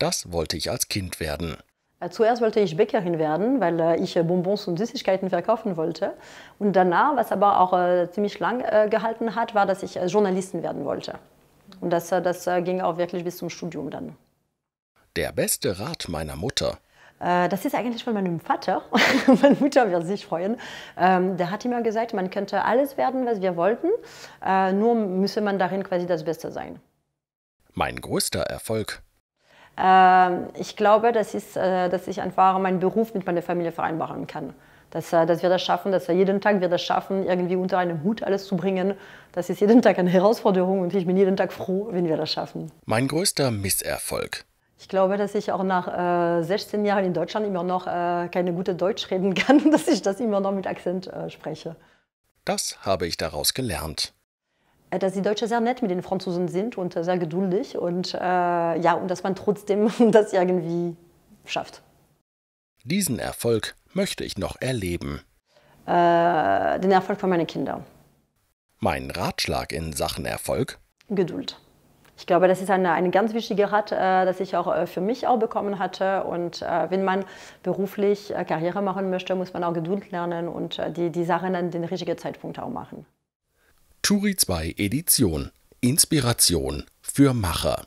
Das wollte ich als Kind werden. Äh, zuerst wollte ich Bäckerin werden, weil äh, ich äh, Bonbons und Süßigkeiten verkaufen wollte. Und danach, was aber auch ziemlich lang gehalten hat, war, dass ich Journalistin werden wollte. Und das, das ging auch wirklich bis zum Studium dann. Der beste Rat meiner Mutter. Das ist eigentlich von meinem Vater. Meine Mutter wird sich freuen. Ähm, der hat immer gesagt, man könnte alles werden, was wir wollten, nur müsse man darin quasi das Beste sein. Mein größter Erfolg ähm, ich glaube, das ist, äh, dass ich einfach meinen Beruf mit meiner Familie vereinbaren kann. Dass, äh, dass wir das schaffen, dass wir jeden Tag wir das schaffen, irgendwie unter einem Hut alles zu bringen. Das ist jeden Tag eine Herausforderung und ich bin jeden Tag froh, wenn wir das schaffen. Mein größter Misserfolg. Ich glaube, dass ich auch nach äh, 16 Jahren in Deutschland immer noch äh, keine gute Deutsch reden kann, dass ich das immer noch mit Akzent äh, spreche. Das habe ich daraus gelernt. Äh, dass die Deutschen sehr nett mit den Franzosen sind und äh, sehr geduldig und äh, ja, und dass man trotzdem das irgendwie schafft. Diesen Erfolg möchte ich noch erleben. Äh, den Erfolg von meinen Kindern. Mein Ratschlag in Sachen Erfolg? Geduld. Ich glaube, das ist ein, ein ganz wichtiger Rat, äh, das ich auch äh, für mich auch bekommen hatte. Und äh, wenn man beruflich äh, Karriere machen möchte, muss man auch Geduld lernen und die, die Sachen an den richtigen Zeitpunkt auch machen. Turi 2 Edition. Inspiration für Macher.